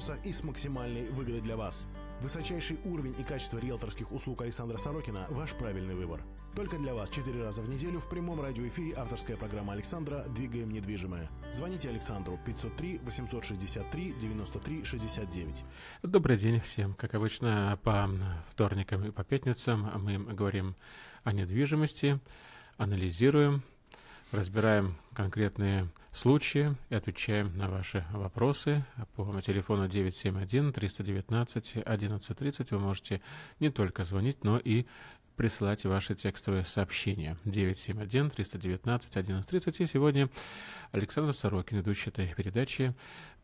спроса и с максимальной выгодой для вас. Высочайший уровень и качество риэлторских услуг Александра Сорокина – ваш правильный выбор. Только для вас четыре раза в неделю в прямом радиоэфире авторская программа Александра «Двигаем недвижимое». Звоните Александру 503 863 93 69. Добрый день всем. Как обычно, по вторникам и по пятницам мы говорим о недвижимости, анализируем, разбираем конкретные случае отвечаем на ваши вопросы по телефону 971-319-1130. Вы можете не только звонить, но и присылать ваши текстовые сообщения. 971-319-1130. И сегодня Александр Сорокин, ведущий этой передачи,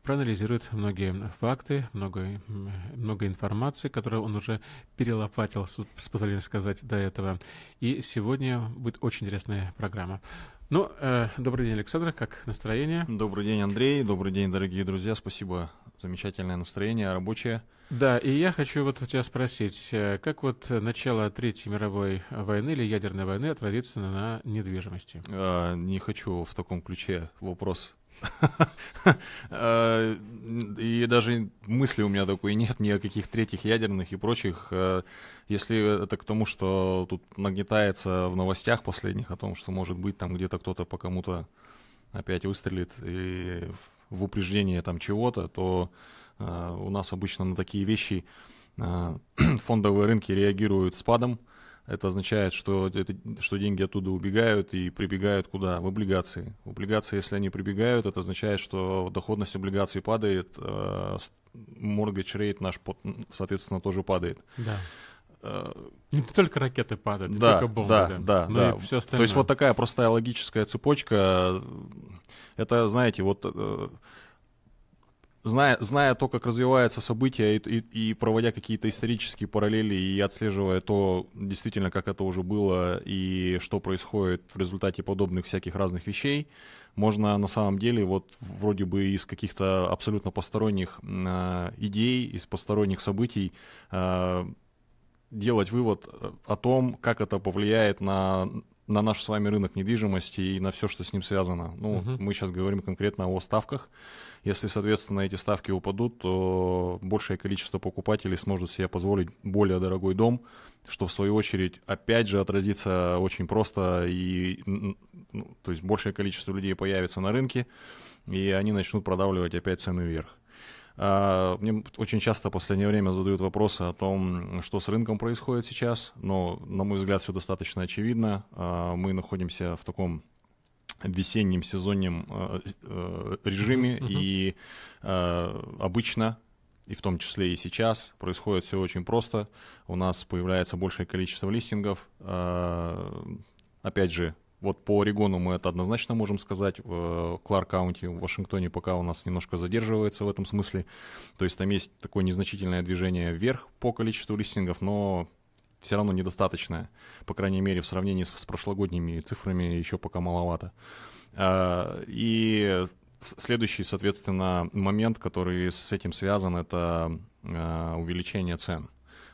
проанализирует многие факты, много, много информации, которую он уже перелопатил, с позволения сказать, до этого. И сегодня будет очень интересная программа. Ну, э, добрый день, Александр, как настроение? Добрый день, Андрей, добрый день, дорогие друзья, спасибо, замечательное настроение, рабочее. Да, и я хочу вот у тебя спросить, э, как вот начало Третьей мировой войны или ядерной войны отразится на недвижимости? Э, не хочу в таком ключе вопрос И даже мысли у меня такой нет, ни о каких третьих ядерных и прочих. Э, если это к тому, что тут нагнетается в новостях последних о том, что, может быть, там где-то кто-то по кому-то опять выстрелит и в упреждение там чего-то, то э, у нас обычно на такие вещи э, фондовые рынки реагируют спадом, это означает, что, это, что деньги оттуда убегают и прибегают куда? В облигации. В облигации, если они прибегают, это означает, что доходность облигаций падает, э, mortgage rate наш, соответственно, тоже падает. Да. Э, не только ракеты падают, да, только бомбы. Да, да, да. Ну да. все остальное. То есть вот такая простая логическая цепочка. Это, знаете, вот э, зная, зная то, как развиваются события, и, и, и проводя какие-то исторические параллели, и отслеживая то, действительно, как это уже было, и что происходит в результате подобных всяких разных вещей, можно на самом деле вот вроде бы из каких-то абсолютно посторонних э, идей, из посторонних событий э, делать вывод о том, как это повлияет на на наш с вами рынок недвижимости и на все, что с ним связано. Ну, uh-huh. мы сейчас говорим конкретно о ставках. Если, соответственно, эти ставки упадут, то большее количество покупателей сможет себе позволить более дорогой дом, что в свою очередь опять же отразится очень просто, и, ну, то есть большее количество людей появится на рынке, и они начнут продавливать опять цены вверх. А, мне очень часто в последнее время задают вопросы о том, что с рынком происходит сейчас, но, на мой взгляд, все достаточно очевидно. А, мы находимся в таком весеннем сезонном э, э, режиме, mm-hmm. и э, обычно и в том числе и сейчас, происходит все очень просто. У нас появляется большее количество листингов. Э, опять же, вот по Орегону мы это однозначно можем сказать. В Клар-каунти э, в Вашингтоне пока у нас немножко задерживается в этом смысле. То есть там есть такое незначительное движение вверх по количеству листингов, но все равно недостаточная. По крайней мере, в сравнении с, с прошлогодними цифрами еще пока маловато. А, и следующий, соответственно, момент, который с этим связан, это а, увеличение цен.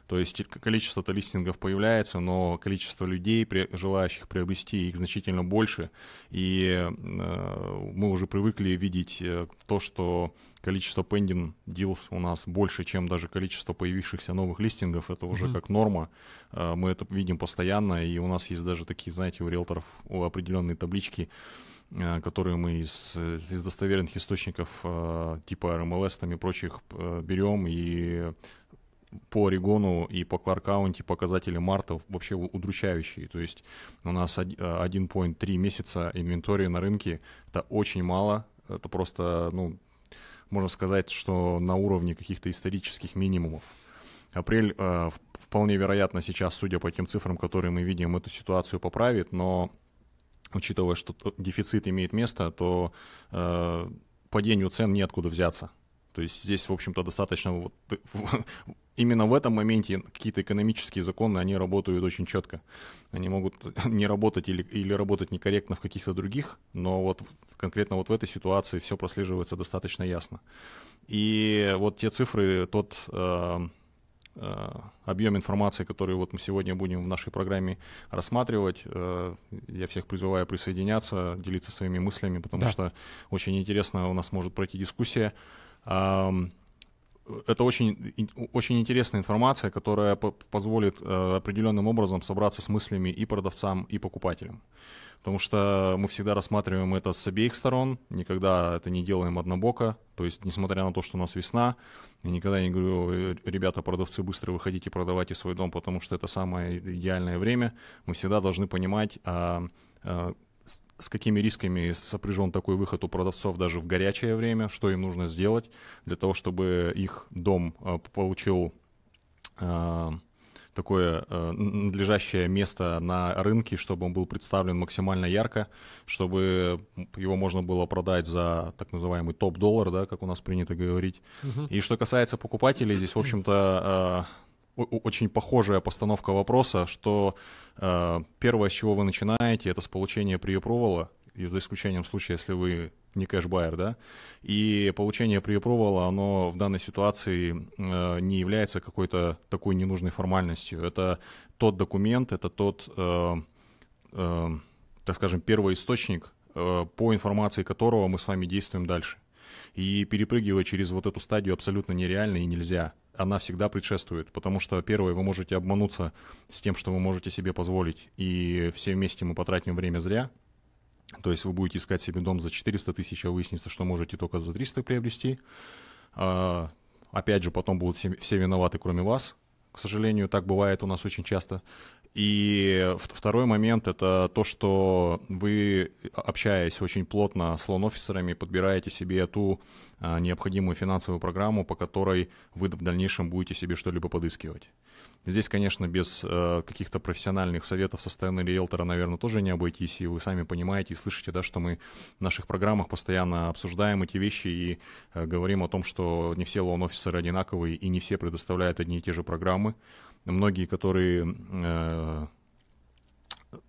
То есть количество-то листингов появляется, но количество людей, желающих приобрести, их значительно больше. И э, мы уже привыкли видеть э, то, что количество pending deals у нас больше, чем даже количество появившихся новых листингов. Это уже mm-hmm. как норма. Э, мы это видим постоянно, и у нас есть даже такие, знаете, у риэлторов определенные таблички, которые мы из, из достоверных источников типа RMLS эм там и прочих берем и по Орегону и по Кларкаунти показатели марта вообще удручающие. То есть у нас 1.3 э, месяца инвентории на рынке. Это очень мало. Это просто, ну, можно сказать, что на уровне каких-то исторических минимумов. Апрель э, вполне вероятно сейчас, судя по тем цифрам, которые мы видим, эту ситуацию поправит, но учитывая, что дефицит имеет место, то э, падению цен неоткуда взяться. То есть здесь, в общем-то, достаточно вот, именно в этом моменте какие-то экономические законы, они работают очень четко. Они могут не работать или, или работать некорректно в каких-то других, но вот конкретно вот в этой ситуации все прослеживается достаточно ясно. И вот те цифры, тот э, э, объем информации, который вот мы сегодня будем в нашей программе рассматривать, э, я всех призываю присоединяться, делиться своими мыслями, потому да. что очень интересно у нас может пройти дискуссия это очень, очень интересная информация, которая позволит э, определенным образом собраться с мыслями и продавцам, и покупателям. Потому что мы всегда рассматриваем это с обеих сторон, никогда это не делаем однобоко. То есть, несмотря на то, что у нас весна, я никогда не говорю, ребята, продавцы, быстро выходите, продавайте свой дом, потому что это самое идеальное время. Мы всегда должны понимать, а, а, с какими рисками сопряжен такой выход у продавцов даже в горячее время, что им нужно сделать для того, чтобы их дом э, получил э, такое э, надлежащее место на рынке, чтобы он был представлен максимально ярко, чтобы его можно было продать за так называемый топ-доллар, да, как у нас принято говорить. Угу. И что касается покупателей, здесь, в общем-то, очень похожая постановка вопроса, что э, первое, с чего вы начинаете, это с получения pre и за исключением случая, если вы не кэшбайер, да, и получение преапрувала, оно в данной ситуации э, не является какой-то такой ненужной формальностью. Это тот документ, это тот, э, э, так скажем, первоисточник, э, по информации которого мы с вами действуем дальше. И перепрыгивать через вот эту стадию абсолютно нереально и нельзя она всегда предшествует, потому что, первое, вы можете обмануться с тем, что вы можете себе позволить, и все вместе мы потратим время зря, то есть вы будете искать себе дом за 400 тысяч, а выяснится, что можете только за 300 приобрести. А, опять же, потом будут все, все виноваты, кроме вас. К сожалению, так бывает у нас очень часто. И второй момент — это то, что вы, общаясь очень плотно с лоун-офисерами, подбираете себе ту а, необходимую финансовую программу, по которой вы в дальнейшем будете себе что-либо подыскивать. Здесь, конечно, без э, каких-то профессиональных советов со стороны риэлтора, наверное, тоже не обойтись. И вы сами понимаете и слышите, да, что мы в наших программах постоянно обсуждаем эти вещи и э, говорим о том, что не все лоун-офисеры одинаковые и не все предоставляют одни и те же программы многие, которые э,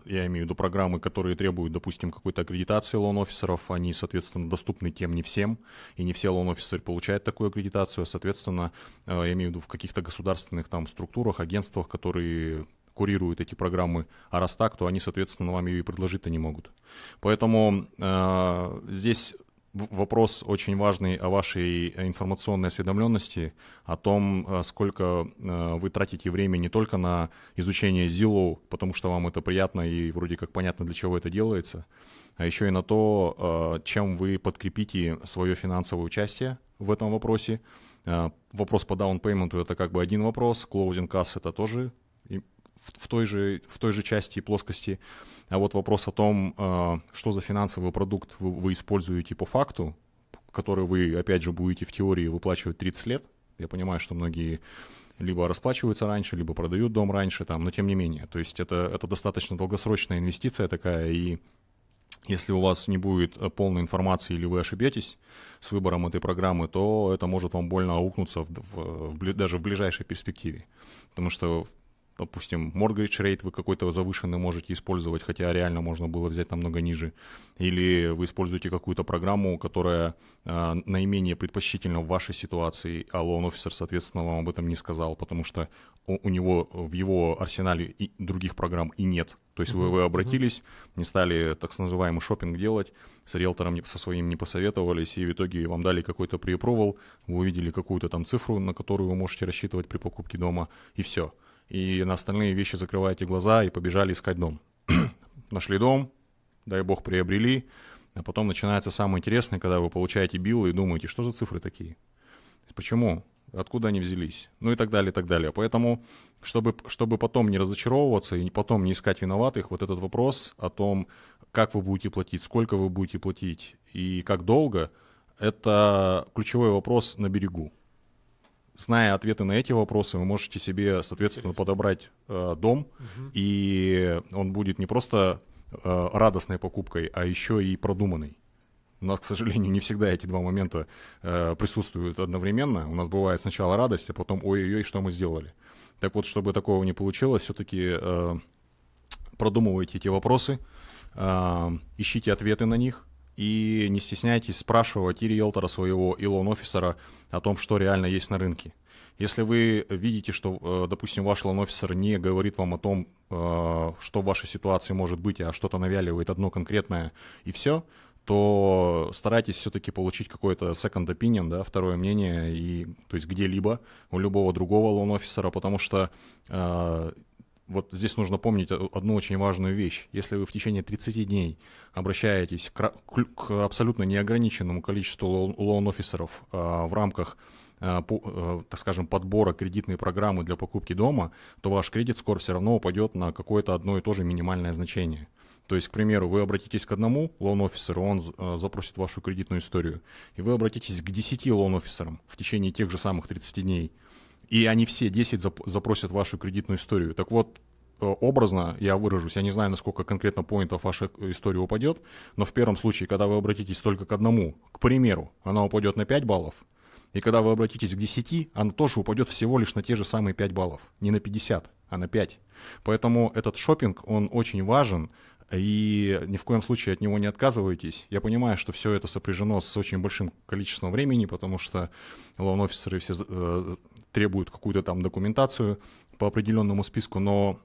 я имею в виду программы, которые требуют, допустим, какой-то аккредитации лоун-офисеров, они, соответственно, доступны тем не всем, и не все лоун-офисеры получают такую аккредитацию, а, соответственно, э, я имею в виду в каких-то государственных там структурах, агентствах, которые курируют эти программы, а раз так, то они, соответственно, вам ее и предложить-то не могут. Поэтому э, здесь вопрос очень важный о вашей э, информационной осведомленности, о том, э, сколько э, вы тратите времени не только на изучение Zillow, потому что вам это приятно и вроде как понятно, для чего это делается, а еще и на то, чем вы подкрепите свое финансовое участие в этом вопросе. Вопрос по даунпейменту – это как бы один вопрос, closing касс – это тоже в, той же, в той же части и плоскости. А вот вопрос о том, э, что за финансовый продукт вы, вы используете по факту, который вы, опять же, будете в теории выплачивать 30 лет. Я понимаю, что многие либо расплачиваются раньше, либо продают дом раньше, там, но тем не менее. То есть это, это достаточно долгосрочная инвестиция такая, и если у вас не будет э, полной информации или вы ошибетесь с выбором этой программы, то это может вам больно аукнуться в, в, в, даже в ближайшей перспективе. Потому что допустим, mortgage rate вы какой-то завышенный можете использовать, хотя реально можно было взять намного ниже, или вы используете какую-то программу, которая э, наименее предпочтительна в вашей ситуации, а loan officer, соответственно, вам об этом не сказал, потому что у, у него в его арсенале и других программ и нет. То есть uh-huh, вы, вы обратились, не стали так называемый шопинг делать, с риэлтором со своим не посоветовались, и в итоге вам дали какой-то преапровал, вы увидели какую-то там цифру, на которую вы можете рассчитывать при покупке дома, и все и на остальные вещи закрываете глаза и побежали искать дом. Нашли дом, дай бог приобрели, а потом начинается самое интересное, когда вы получаете биллы и думаете, что за цифры такие? Почему? Откуда они взялись? Ну и так далее, и так далее. Поэтому, чтобы, чтобы потом не разочаровываться и потом не искать виноватых, вот этот вопрос о том, как вы будете платить, сколько вы будете платить и как долго, это ключевой вопрос на берегу зная ответы на эти вопросы, вы можете себе, соответственно, подобрать э, дом, угу. и он будет не просто э, радостной покупкой, а еще и продуманной. У нас, к сожалению, не всегда эти два момента э, присутствуют одновременно. У нас бывает сначала радость, а потом ой-ой-ой, что мы сделали. Так вот, чтобы такого не получилось, все-таки э, продумывайте эти вопросы, э, ищите ответы на них, и не стесняйтесь спрашивать и риэлтора своего, и лоун-офисера о том, что реально есть на рынке. Если вы видите, что, э, допустим, ваш лоун-офисер не говорит вам о том, э, что в вашей ситуации может быть, а что-то навяливает одно конкретное и все, то старайтесь все-таки получить какое-то second opinion, да, второе мнение, и, то есть где-либо у любого другого лоун-офисера, потому что э, вот здесь нужно помнить одну очень важную вещь. Если вы в течение 30 дней обращаетесь к, к абсолютно неограниченному количеству лоун-офисеров а, в рамках а, по, а, так скажем, подбора кредитной программы для покупки дома, то ваш кредит скоро все равно упадет на какое-то одно и то же минимальное значение. То есть, к примеру, вы обратитесь к одному лоун-офисеру, он а, запросит вашу кредитную историю, и вы обратитесь к 10 лоун-офисерам в течение тех же самых 30 дней – и они все 10 зап- запросят вашу кредитную историю. Так вот, э, образно я выражусь, я не знаю, насколько конкретно поинтов ваша история упадет, но в первом случае, когда вы обратитесь только к одному, к примеру, она упадет на 5 баллов, и когда вы обратитесь к 10, она тоже упадет всего лишь на те же самые 5 баллов, не на 50, а на 5. Поэтому этот шопинг, он очень важен, и ни в коем случае от него не отказывайтесь. Я понимаю, что все это сопряжено с очень большим количеством времени, потому что лоун-офисеры все э, требуют какую-то там документацию по определенному списку, но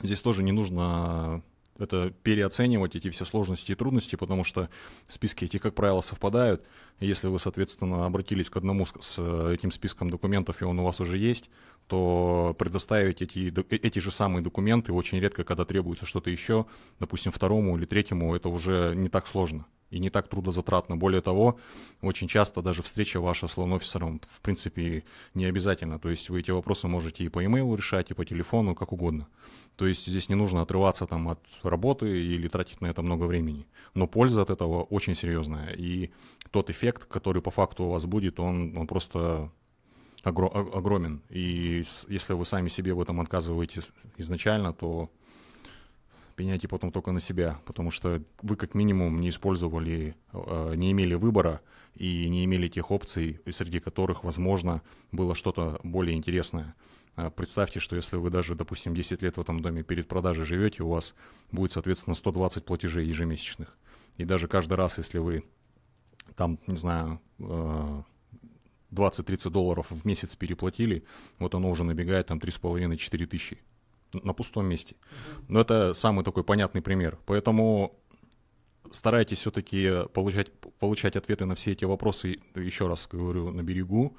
здесь тоже не нужно это переоценивать эти все сложности и трудности, потому что списки эти, как правило, совпадают. Если вы, соответственно, обратились к одному с э, этим списком документов, и он у вас уже есть, то предоставить эти, э, эти же самые документы очень редко, когда требуется что-то еще, допустим, второму или третьему, это уже не так сложно и не так трудозатратно. Более того, очень часто даже встреча ваша с лоун-офисером в принципе не обязательно. То есть вы эти вопросы можете и по имейлу решать, и по телефону, как угодно. То есть здесь не нужно отрываться там от работы или тратить на это много времени. Но польза от этого очень серьезная. И тот эффект, который по факту у вас будет, он, он просто огромен. И если вы сами себе в этом отказываете изначально, то пеняйте потом только на себя, потому что вы как минимум не использовали, э, не имели выбора и не имели тех опций, среди которых, возможно, было что-то более интересное. А представьте, что если вы даже, допустим, 10 лет в этом доме перед продажей живете, у вас будет, соответственно, 120 платежей ежемесячных. И даже каждый раз, если вы там, не знаю, 20-30 э, долларов в месяц переплатили, вот оно уже набегает там 3,5-4 тысячи на пустом месте. Но это самый такой понятный пример. Поэтому старайтесь все-таки получать, получать ответы на все эти вопросы, еще раз говорю, на берегу.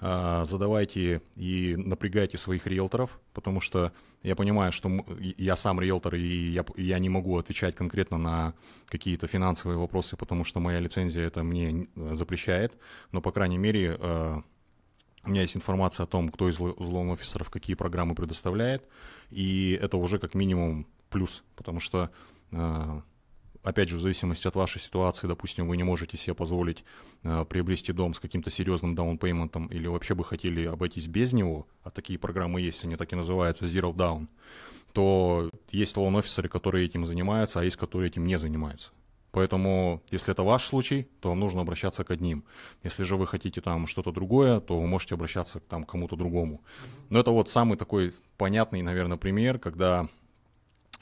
А, задавайте и напрягайте своих риэлторов, потому что я понимаю, что я сам риэлтор, и я, я не могу отвечать конкретно на какие-то финансовые вопросы, потому что моя лицензия это мне запрещает. Но, по крайней мере, а, у меня есть информация о том, кто из loan офисеров какие программы предоставляет, и это уже как минимум плюс, потому что э, опять же, в зависимости от вашей ситуации, допустим, вы не можете себе позволить э, приобрести дом с каким-то серьезным даунпейментом или вообще бы хотели обойтись без него, а такие программы есть, они так и называются, Zero Down, то есть лоун-офисеры, которые этим занимаются, а есть, которые этим не занимаются. Поэтому, если это ваш случай, то вам нужно обращаться к одним. Если же вы хотите там что-то другое, то вы можете обращаться там, к кому-то другому. Но это вот самый такой понятный, наверное, пример, когда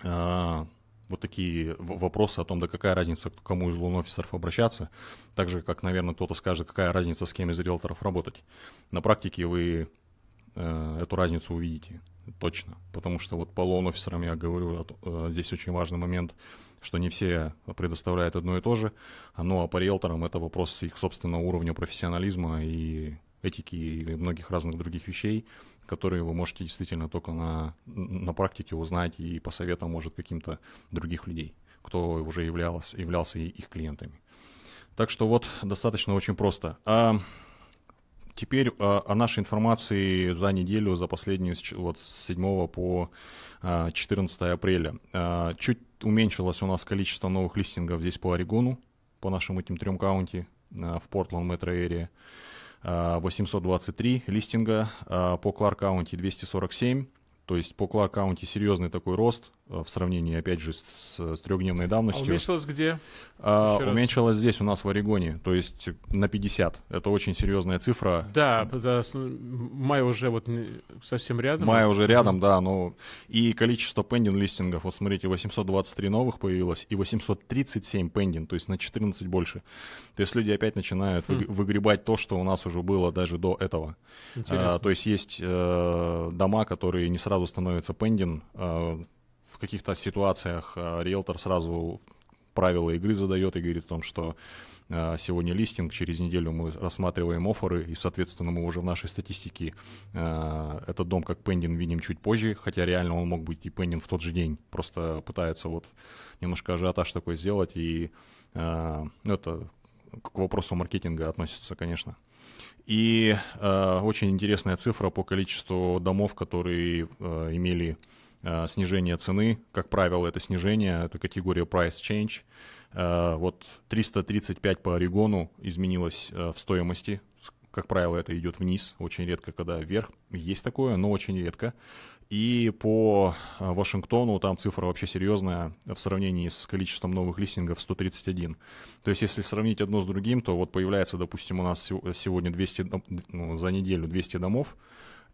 э, вот такие вопросы о том, да какая разница, к кому из лун-офисеров обращаться, так же, как, наверное, кто-то скажет, какая разница, с кем из риэлторов работать. На практике вы э, эту разницу увидите точно, потому что вот по лоун-офисерам я говорю, а, э, здесь очень важный момент – что не все предоставляют одно и то же. А, ну а по риэлторам это вопрос их собственного уровня профессионализма и этики и многих разных других вещей, которые вы можете действительно только на, на практике узнать и по советам, может, каким-то других людей, кто уже являлся, являлся их клиентами. Так что вот достаточно очень просто. А Теперь а, о, нашей информации за неделю, за последнюю, вот с 7 по 14 а, апреля. А, чуть уменьшилось у нас количество новых листингов здесь по Орегону, по нашим этим трем каунти в Портланд метро Area. 823 листинга, по Кларк Каунти 247, то есть по Кларк Каунти серьезный такой рост, Э, в сравнении, опять же, с, с трехдневной давностью. А уменьшилось где? А, уменьшилось здесь, у нас в Орегоне, то есть на 50. Это очень серьезная цифра. Да, да май уже вот совсем рядом. Май уже рядом, да, но и количество пендинг-листингов, вот смотрите, 823 новых появилось и 837 пендинг, то есть на 14 больше. То есть люди опять начинают хм. выгребать то, что у нас уже было даже до этого. Интересно. А, то есть есть э, дома, которые не сразу становятся пендинг, э, в каких-то ситуациях э, риэлтор сразу правила игры задает и говорит о том, что э, сегодня листинг, через неделю мы рассматриваем оферы, и, соответственно, мы уже в нашей статистике э, этот дом как пендин видим чуть позже, хотя реально он мог быть и пендин в тот же день, просто пытается вот немножко ажиотаж такой сделать, и э, ну, это к вопросу маркетинга относится, конечно. И э, очень интересная цифра по количеству домов, которые э, имели э, Э, снижение цены. Как правило, это снижение, это категория price change. Э, вот 335 по Орегону изменилось э, в стоимости. Как правило, это идет вниз, очень редко, когда вверх. Есть такое, но очень редко. И по Вашингтону там цифра вообще серьезная в сравнении с количеством новых листингов 131. То есть если сравнить одно с другим, то вот появляется, допустим, у нас сегодня 200, ну, за неделю 200 домов,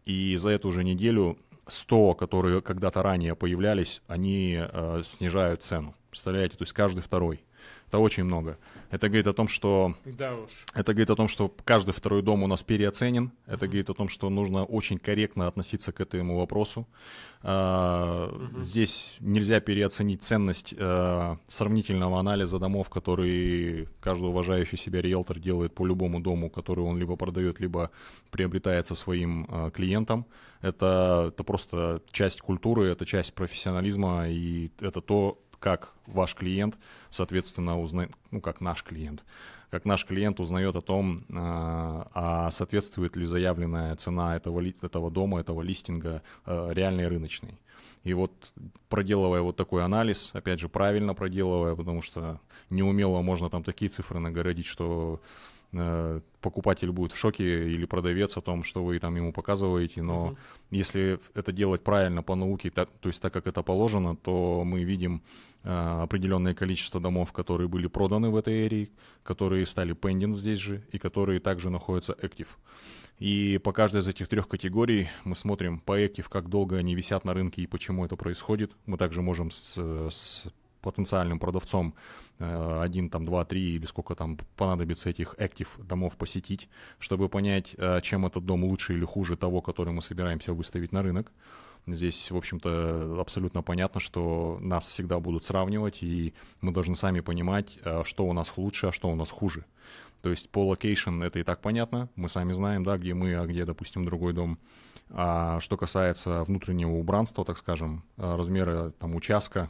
и за эту же неделю 100, которые когда-то ранее появлялись, они э, снижают цену. Представляете, то есть каждый второй. Это очень много. Это говорит о том, что... Да уж. Это говорит о том, что каждый второй дом у нас переоценен. Это угу. говорит о том, что нужно очень корректно относиться к этому вопросу. А, угу. Здесь нельзя переоценить ценность э, сравнительного анализа домов, который каждый уважающий себя риэлтор делает по любому дому, который он либо продает, либо приобретается своим э, клиентам. Это, это просто часть культуры, это часть профессионализма, и это то, как ваш клиент, соответственно, узнает, ну, как наш клиент, как наш клиент узнает о том, э, а соответствует ли заявленная цена этого, этого дома, этого листинга э, реальной рыночной. И вот проделывая вот такой анализ, опять же, правильно проделывая, потому что неумело можно там такие цифры нагородить, что Э, покупатель будет в шоке или продавец о том, что вы там ему показываете, но uh-huh. если это делать правильно по науке, так, то есть так как это положено, то мы видим а, определенное количество домов, которые были проданы в этой эре, которые стали pending здесь же и которые также находятся active. И по каждой из этих трех категорий мы смотрим по active как долго они висят на рынке и почему это происходит. Мы также можем с, с потенциальным продавцом э, один, там, два, три или сколько там понадобится этих актив домов посетить, чтобы понять, э, чем этот дом лучше или хуже того, который мы собираемся выставить на рынок. Здесь, в общем-то, абсолютно понятно, что нас всегда будут сравнивать, и мы должны сами понимать, э, что у нас лучше, а что у нас хуже. То есть по локейшн это и так понятно, мы сами знаем, да, где мы, а где, допустим, другой дом. А что касается внутреннего убранства, так скажем, размера там участка,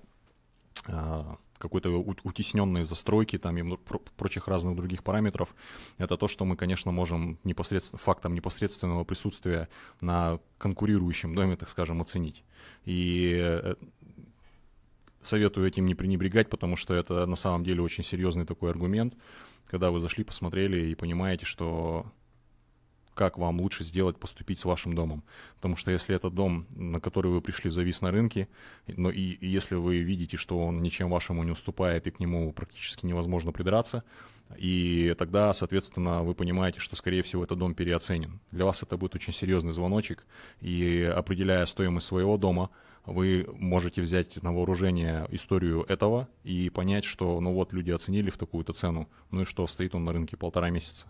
а, какой-то утесненной застройки там и прочих разных других параметров, это то, что мы, конечно, можем непосредственно, фактом непосредственного присутствия на конкурирующем доме, так скажем, оценить. И э, советую этим не пренебрегать, потому что это на самом деле очень серьезный такой аргумент, когда вы зашли, посмотрели и понимаете, что как вам лучше сделать, поступить с вашим домом. Потому что если этот дом, на который вы пришли, завис на рынке, но и, и если вы видите, что он ничем вашему не уступает и к нему практически невозможно придраться, и тогда, соответственно, вы понимаете, что, скорее всего, этот дом переоценен. Для вас это будет очень серьезный звоночек, и определяя стоимость своего дома, вы можете взять на вооружение историю этого и понять, что, ну вот, люди оценили в такую-то цену, ну и что, стоит он на рынке полтора месяца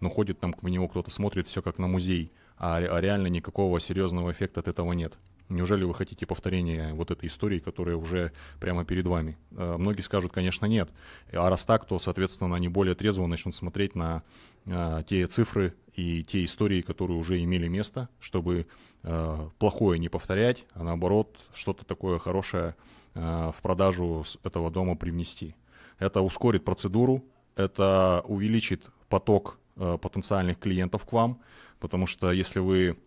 но ну, ходит там к него кто-то, смотрит все как на музей, а, а реально никакого серьезного эффекта от этого нет. Неужели вы хотите повторения вот этой истории, которая уже прямо перед вами? Э, многие скажут, конечно, нет. А раз так, то, соответственно, они более трезво начнут смотреть на э, те цифры и те истории, которые уже имели место, чтобы э, плохое не повторять, а наоборот что-то такое хорошее в продажу этого дома привнести. Это ускорит процедуру, это увеличит поток Э, потенциальных клиентов к вам, потому что если вы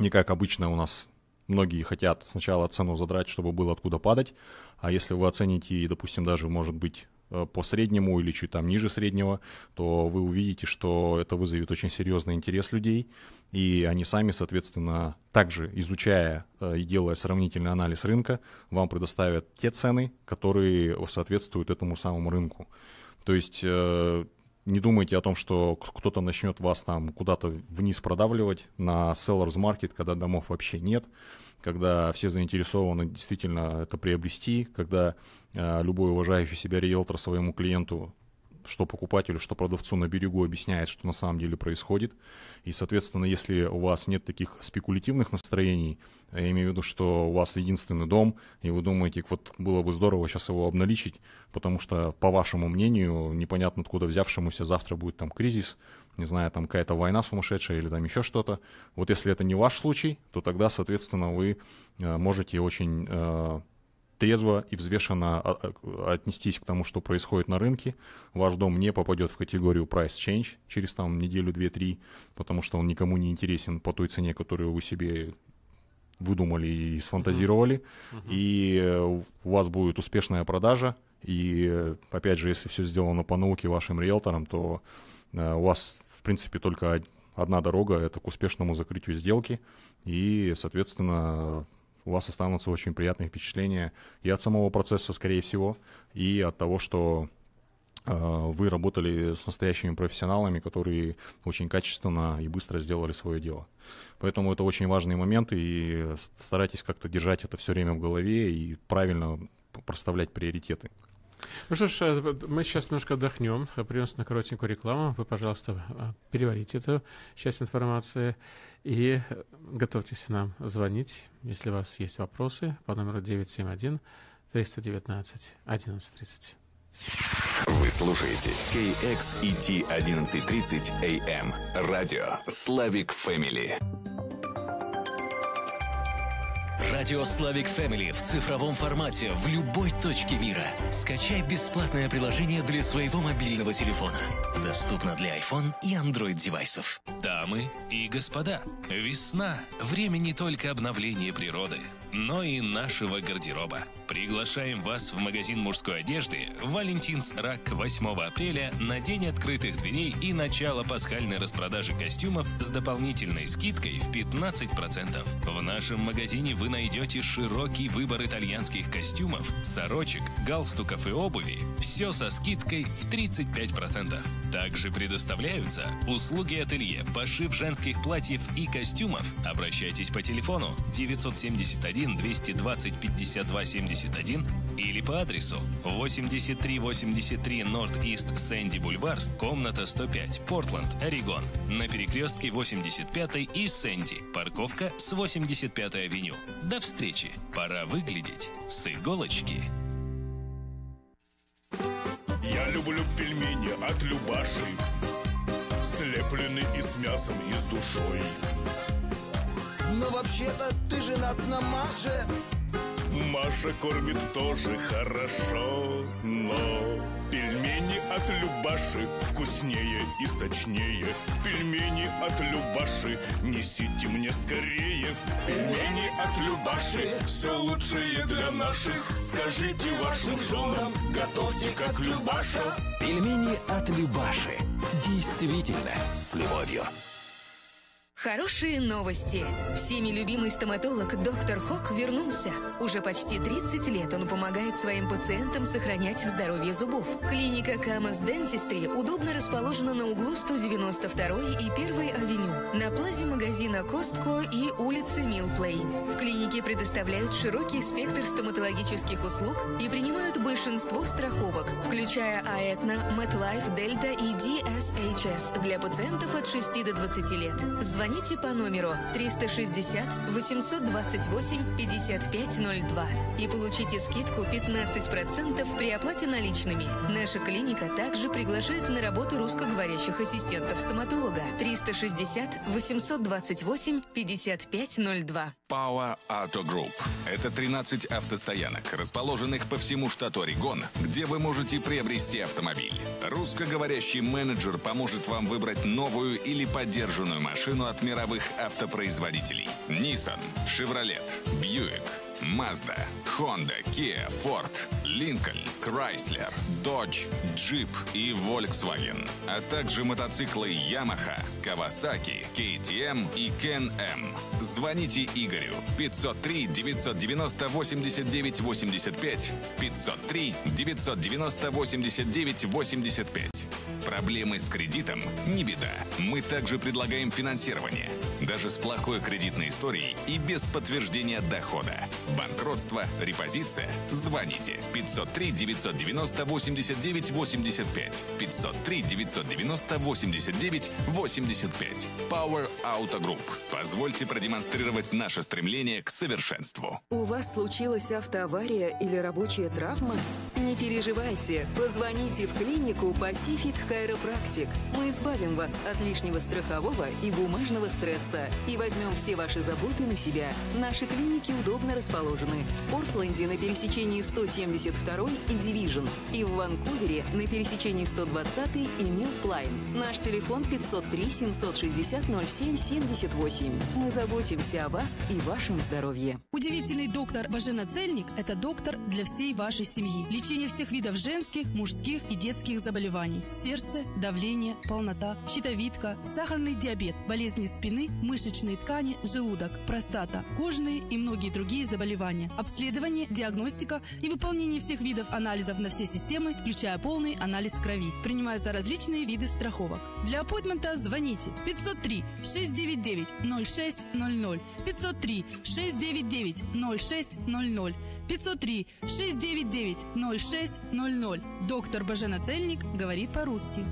не как обычно у нас многие хотят сначала цену задрать, чтобы было откуда падать, а если вы оцените, допустим, даже, может быть, э, по среднему или чуть там ниже среднего, то вы увидите, что это вызовет очень серьезный интерес людей, и они сами, соответственно, также изучая э, и делая сравнительный анализ рынка, вам предоставят те цены, которые соответствуют этому самому рынку. То есть не думайте о том, что кто-то начнет вас там куда-то вниз продавливать на seller's market, когда домов вообще нет, когда все заинтересованы действительно это приобрести, когда э, любой уважающий себя риэлтор своему клиенту что покупателю, что продавцу на берегу объясняет, что на самом деле происходит. И, соответственно, если у вас нет таких спекулятивных настроений, я имею в виду, что у вас единственный дом, и вы думаете, вот было бы здорово сейчас его обналичить, потому что, по вашему мнению, непонятно откуда взявшемуся завтра будет там кризис, не знаю, там какая-то война сумасшедшая или там еще что-то. Вот если это не ваш случай, то тогда, соответственно, вы э, можете очень э, трезво и взвешенно а, а, отнестись к тому, что происходит на рынке. Ваш дом не попадет в категорию price change через там неделю, две, три, потому что он никому не интересен по той цене, которую вы себе выдумали и сфантазировали. Uh-huh. Uh-huh. И э, у вас будет успешная продажа. И э, опять же, если все сделано по науке вашим риэлторам, то э, у вас, в принципе, только одна дорога — это к успешному закрытию сделки. И, соответственно, у вас останутся очень приятные впечатления и от самого процесса, скорее всего, и от того, что э, вы работали с настоящими профессионалами, которые очень качественно и быстро сделали свое дело. Поэтому это очень важные моменты, и старайтесь как-то держать это все время в голове и правильно проставлять приоритеты. Ну что ж, э, мы сейчас немножко отдохнем, э, придемся на коротенькую рекламу. Вы, пожалуйста, э, переварите эту часть информации и готовьтесь нам звонить, если у вас есть вопросы, по номеру 971 319 1130. Вы слушаете KXET 1130 AM, радио «Славик Фэмили». Радио Славик Family в цифровом формате в любой точке мира. Скачай бесплатное приложение для своего мобильного телефона. Доступно для iPhone и Android девайсов. Дамы и господа, весна – время не только обновления природы, но и нашего гардероба. Приглашаем вас в магазин мужской одежды «Валентинс Рак» 8 апреля на день открытых дверей и начало пасхальной распродажи костюмов с дополнительной скидкой в 15%. В нашем магазине вы найдете найдете широкий выбор итальянских костюмов, сорочек, галстуков и обуви. Все со скидкой в 35%. Также предоставляются услуги ателье, пошив женских платьев и костюмов. Обращайтесь по телефону 971 220 52 71 или по адресу 8383 North East Sandy Boulevard, комната 105, Портланд, Орегон, на перекрестке 85 и Сэнди, парковка с 85 й авеню. До встречи. Пора выглядеть с иголочки. Я люблю пельмени от Любаши, слеплены и с мясом, и с душой. Но вообще-то ты женат на Маше. Маша кормит тоже хорошо. Но пельмени от Любаши вкуснее и сочнее. Пельмени от Любаши несите мне скорее. Пельмени от Любаши все лучшие для наших. Скажите вашим женам, готовьте как Любаша. Пельмени от Любаши. Действительно, с любовью. Хорошие новости. Всеми любимый стоматолог доктор Хок вернулся. Уже почти 30 лет он помогает своим пациентам сохранять здоровье зубов. Клиника Камас Дентистри удобно расположена на углу 192 и 1 авеню, на плазе магазина Костко и улице Милплейн. В клинике предоставляют широкий спектр стоматологических услуг и принимают большинство страховок, включая Аэтна, MetLife, Дельта и DSHS для пациентов от 6 до 20 лет. Звоните Звоните по номеру 360 828 5502 и получите скидку 15% при оплате наличными. Наша клиника также приглашает на работу русскоговорящих ассистентов стоматолога 360 828 5502. Power Auto Group. Это 13 автостоянок, расположенных по всему штату Орегон, где вы можете приобрести автомобиль. Русскоговорящий менеджер поможет вам выбрать новую или поддержанную машину от мировых автопроизводителей. Nissan, Chevrolet, Buick, Mazda, Honda, Kia, Ford, Lincoln, Chrysler, Dodge, Jeep и Volkswagen, а также мотоциклы Yamaha, Kawasaki, KTM и Can-Am. Звоните Игорю 503 990 89 85 503 990 89 85. Проблемы с кредитом не беда. Мы также предлагаем финансирование, даже с плохой кредитной историей и без подтверждения дохода. Банкротство, репозиция? Звоните 503 990 89 85 503 990 89 85. Power Auto Group. Позвольте продемонстрировать наше стремление к совершенству. У вас случилась автоавария или рабочая травма? Не переживайте. Позвоните в клинику Pacific Chiropractic. Мы избавим вас от лишнего страхового и бумажного стресса и возьмем все ваши заботы на себя. Наши клиники удобно расположены расположены в Портленде на пересечении 172 и Division и в Ванкувере на пересечении 120 и Мил Плайн. Наш телефон 503 760 07 78. Мы заботимся о вас и вашем здоровье. Удивительный доктор Бажена Цельник – это доктор для всей вашей семьи. Лечение всех видов женских, мужских и детских заболеваний. Сердце, давление, полнота, щитовидка, сахарный диабет, болезни спины, мышечные ткани, желудок, простата, кожные и многие другие заболевания заболевания, обследование, диагностика и выполнение всех видов анализов на все системы, включая полный анализ крови. Принимаются различные виды страховок. Для аппойтмента звоните 503 699 0600 503 699 0600 503 699 0600. Доктор Бажена Цельник говорит по-русски.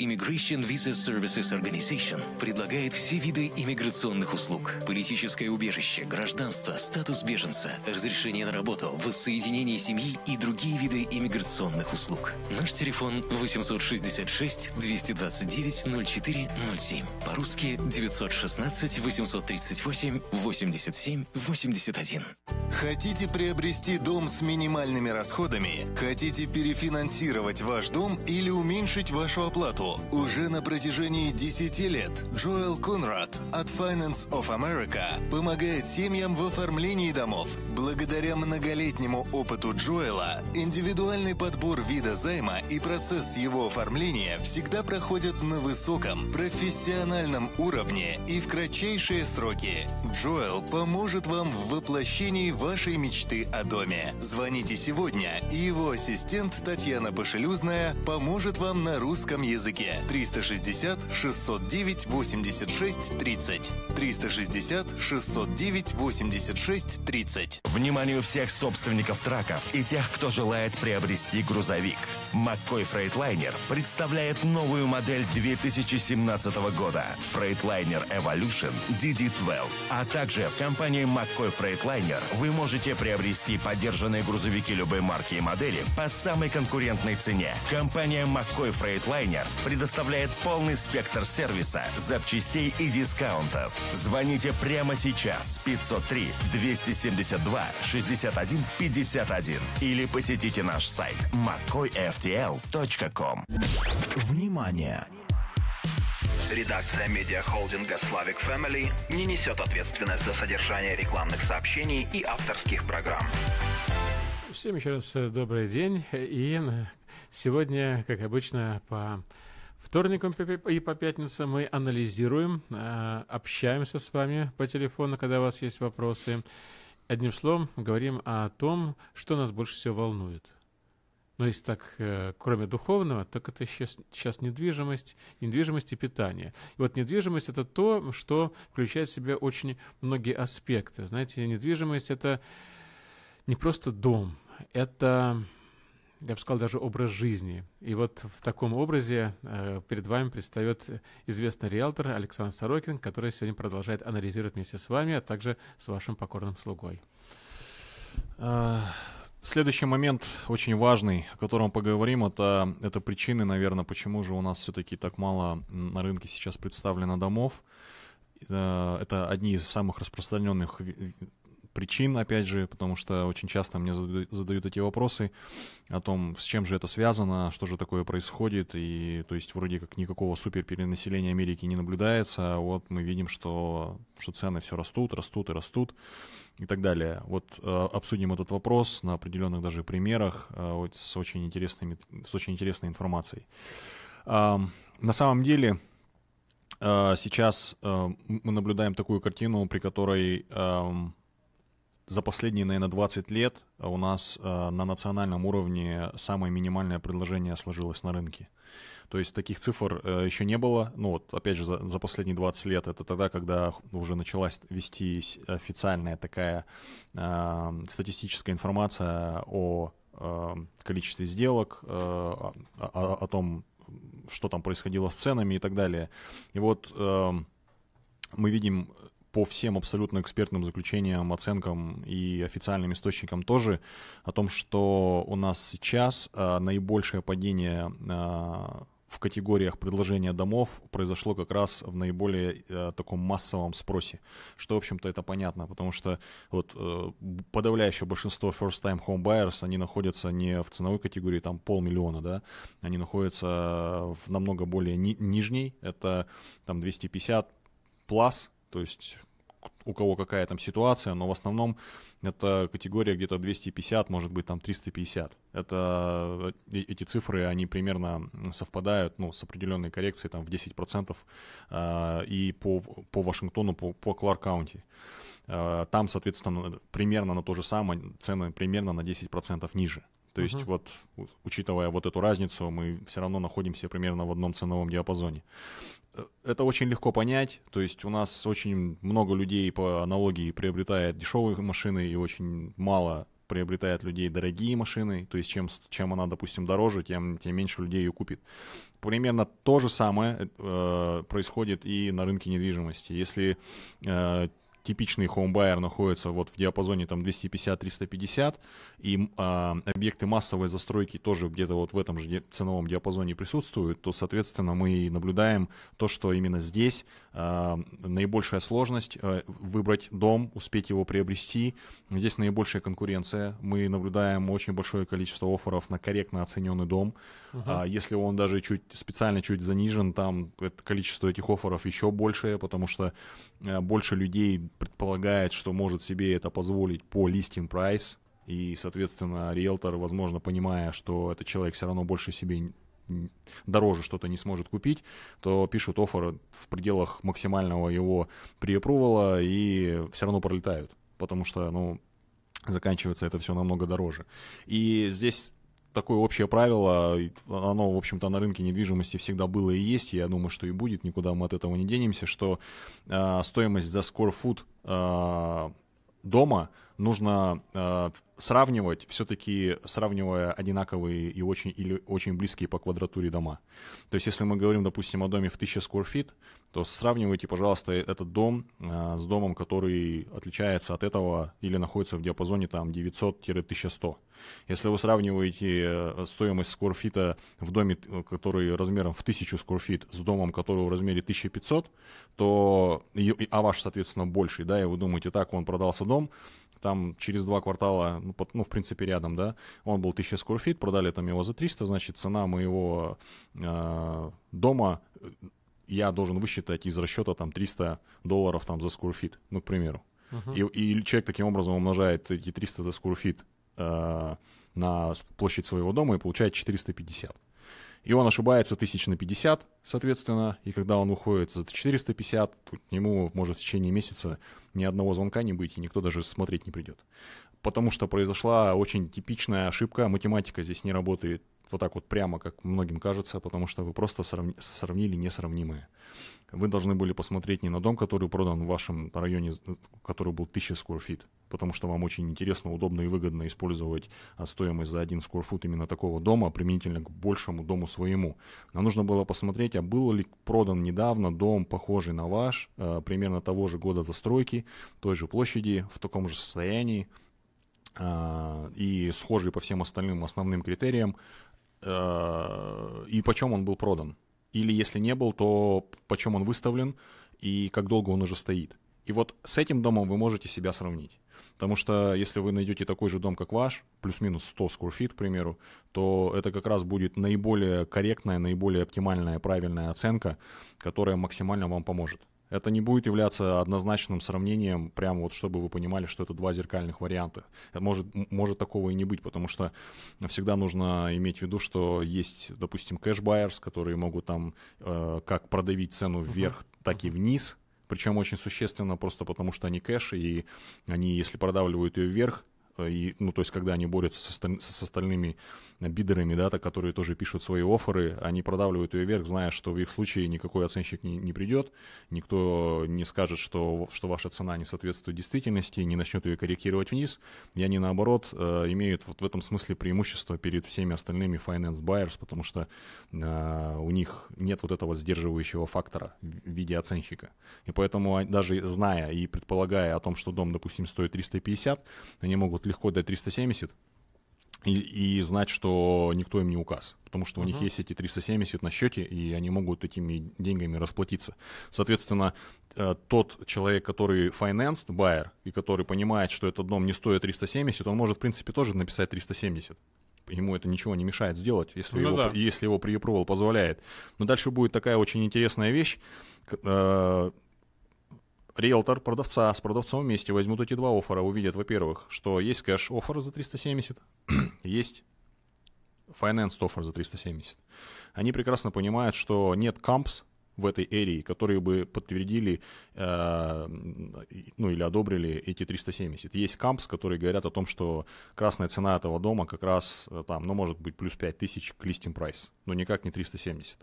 Immigration Visa Services Organization предлагает все виды иммиграционных услуг. Политическое убежище, гражданство, статус беженца, разрешение на работу, воссоединение семьи и другие виды иммиграционных услуг. Наш телефон 866-229-0407. По-русски 916-838-87-81. Хотите приобрести дом с минимальными расходами? Хотите перефинансировать ваш дом или уменьшить вашу оплату? уже на протяжении 10 лет Джоэл Конрад от Finance of America помогает семьям в оформлении домов. Благодаря многолетнему опыту Джоэла, индивидуальный подбор вида займа и процесс его оформления всегда проходят на высоком, профессиональном уровне и в кратчайшие сроки. Джоэл поможет вам в воплощении вашей мечты о доме. Звоните сегодня, и его ассистент Татьяна Башелюзная поможет вам на русском языке. Минске. 360 609 86 30. 360 609 86 30. Вниманию всех собственников траков и тех, кто желает приобрести грузовик. Маккой Фрейдлайнер представляет новую модель 2017 года Freightliner Evolution DD12. А также в компании Маккой Freightliner вы можете приобрести поддержанные грузовики любой марки и модели по самой конкурентной цене. Компания Маккой Freightliner предоставляет полный спектр сервиса, запчастей и дискаунтов. Звоните прямо сейчас 503 272 61 51 или посетите наш сайт macoyftl.com. Внимание! Редакция медиахолдинга «Славик Family не несет ответственность за содержание рекламных сообщений и авторских программ. Всем еще раз э, добрый день. И э, сегодня, как обычно, по Вторником и по пятницам мы анализируем, э, общаемся с вами по телефону, когда у вас есть вопросы. Одним словом, говорим о том, что нас больше всего волнует. Но если так, э, кроме духовного, так это сейчас, сейчас недвижимость, недвижимость и питание. И вот недвижимость – это то, что включает в себя очень многие аспекты. Знаете, недвижимость – это не просто дом, это я бы сказал, даже образ жизни. И вот в таком образе э, перед вами предстает известный риэлтор Александр Сорокин, который сегодня продолжает анализировать вместе с вами, а также с вашим покорным слугой. Э, следующий момент очень важный, о котором поговорим, это, это причины, наверное, почему же у нас все-таки так мало на рынке сейчас представлено домов. Э, это одни из самых распространенных причин, опять же, потому что очень часто мне задают эти вопросы о том, с чем же это связано, что же такое происходит, и то есть вроде как никакого суперперенаселения Америки не наблюдается, а вот мы видим, что, что цены все растут, растут и растут и так далее. Вот э, обсудим этот вопрос на определенных даже примерах э, вот с, очень интересными, с очень интересной информацией. на самом деле э, сейчас мы наблюдаем такую картину, при которой за последние, наверное, 20 лет у нас э, на национальном уровне самое минимальное предложение сложилось на рынке. То есть таких цифр э, еще не было. Ну вот, опять же, за, за последние 20 лет это тогда, когда уже началась вестись официальная такая э, статистическая информация о э, количестве сделок, э, о, о, о том, что там происходило с ценами и так далее. И вот э, мы видим по всем абсолютно экспертным заключениям, оценкам и официальным источникам тоже о том, что у нас сейчас э, наибольшее падение э, в категориях предложения домов произошло как раз в наиболее э, таком массовом спросе, что, в общем-то, это понятно, потому что вот э, подавляющее большинство first-time home buyers, они находятся не в ценовой категории, там, полмиллиона, да, они находятся в намного более ни- нижней, это там 250 плюс, то есть у кого какая там ситуация, но в основном это категория где-то 250, может быть, там 350. Это, э, эти цифры, они примерно совпадают ну, с определенной коррекцией там, в 10% э, и по, по Вашингтону, по, по Кларк-каунти. Э, там, соответственно, примерно на то же самое, цены примерно на 10% ниже. То uh-huh. есть вот учитывая вот эту разницу, мы все равно находимся примерно в одном ценовом диапазоне это очень легко понять. То есть у нас очень много людей по аналогии приобретает дешевые машины и очень мало приобретает людей дорогие машины. То есть чем, чем она, допустим, дороже, тем, тем меньше людей ее купит. Примерно то же самое э, происходит и на рынке недвижимости. Если э, типичный хоумбайер находится вот в диапазоне там 250-350, и э, объекты массовой застройки тоже где-то вот в этом же ценовом диапазоне присутствуют, то, соответственно, мы наблюдаем то, что именно здесь Э, наибольшая сложность э, выбрать дом, успеть его приобрести. Здесь наибольшая конкуренция. Мы наблюдаем очень большое количество офферов на корректно оцененный дом. Uh-huh. Если он даже чуть специально чуть занижен, там количество этих офферов еще большее, потому что э, больше людей предполагает, что может себе это позволить по листинг прайс. И, соответственно, риэлтор, возможно, понимая, что этот человек все равно больше себе дороже что-то не сможет купить, то пишут офер в пределах максимального его приапрувала и все равно пролетают, потому что, ну, заканчивается это все намного дороже. И здесь такое общее правило, оно, в общем-то, на рынке недвижимости всегда было и есть, я думаю, что и будет, никуда мы от этого не денемся, что э, стоимость за square foot э, дома нужно э, сравнивать, все-таки сравнивая одинаковые и очень, или очень близкие по квадратуре дома. То есть если мы говорим, допустим, о доме в 1000 square feet, то сравнивайте, пожалуйста, этот дом э, с домом, который отличается от этого или находится в диапазоне там 900-1100. Если вы сравниваете э, стоимость скорфита в доме, э, который размером в 1000 скорфит, с домом, который в размере 1500, то, а ваш, соответственно, больше, да, и вы думаете, так, он продался дом, там через два квартала, ну, под, ну в принципе, рядом, да, он был 1000 скорфит, продали там его за 300, значит, цена моего э, дома я должен высчитать из расчета там 300 долларов там за square feet, ну, к примеру. Uh-huh. И, и человек таким образом умножает эти 300 за square feet э, на площадь своего дома и получает 450. И он ошибается тысяч на 50, соответственно, и когда он уходит за 450, то к нему может в течение месяца ни одного звонка не быть, и никто даже смотреть не придет. Потому что произошла очень типичная ошибка, математика здесь не работает вот так вот прямо, как многим кажется, потому что вы просто сравни, сравнили несравнимые. Вы должны были посмотреть не на дом, который продан в вашем районе, который был 1000 скорфит, потому что вам очень интересно, удобно и выгодно использовать а, стоимость за один скорфут именно такого дома, применительно к большему дому своему. Нам нужно было посмотреть, а был ли продан недавно дом, похожий на ваш, а, примерно того же года застройки, той же площади, в таком же состоянии, а, и схожий по всем остальным основным критериям, Э, и почем он был продан. Или если не был, то почем он выставлен и как долго он уже стоит. И вот с этим домом вы можете себя сравнить. Потому что если вы найдете такой же дом, как ваш, плюс-минус 100 скурфит, к примеру, то это как раз будет наиболее корректная, наиболее оптимальная, правильная оценка, которая максимально вам поможет. Это не будет являться однозначным сравнением, прямо вот чтобы вы понимали, что это два зеркальных варианта. Это может, может такого и не быть, потому что всегда нужно иметь в виду, что есть, допустим, кэшбайерс, которые могут там э, как продавить цену вверх, uh-huh. так и вниз, причем очень существенно просто потому, что они кэш, и они, если продавливают ее вверх, и, ну, то есть, когда они борются с, с остальными бидерами, да, так, которые тоже пишут свои оферы, они продавливают ее вверх, зная, что в их случае никакой оценщик не, не придет, никто не скажет, что, что ваша цена не соответствует действительности, не начнет ее корректировать вниз, и они, наоборот, э, имеют вот в этом смысле преимущество перед всеми остальными finance buyers, потому что э, у них нет вот этого сдерживающего фактора в виде оценщика. И поэтому, а, даже зная и предполагая о том, что дом, допустим, стоит 350, они могут легко дать 370 и, и знать, что никто им не указ, потому что uh-huh. у них есть эти 370 на счете, и они могут этими деньгами расплатиться. Соответственно, э, тот человек, который financed buyer, и который понимает, что этот дом не стоит 370, он может, в принципе, тоже написать 370 ему это ничего не мешает сделать, если, ну, его, да. если его pre позволяет. Но дальше будет такая очень интересная вещь. Э, риэлтор продавца с продавцом вместе возьмут эти два оффера, увидят, во-первых, что есть кэш оффер за 370, есть finance оффер за 370. Они прекрасно понимают, что нет кампс в этой эрии, которые бы подтвердили, э, ну или одобрили эти 370. Есть кампс, которые говорят о том, что красная цена этого дома как раз э, там, ну может быть плюс 5000 к листинг прайс, но никак не 370.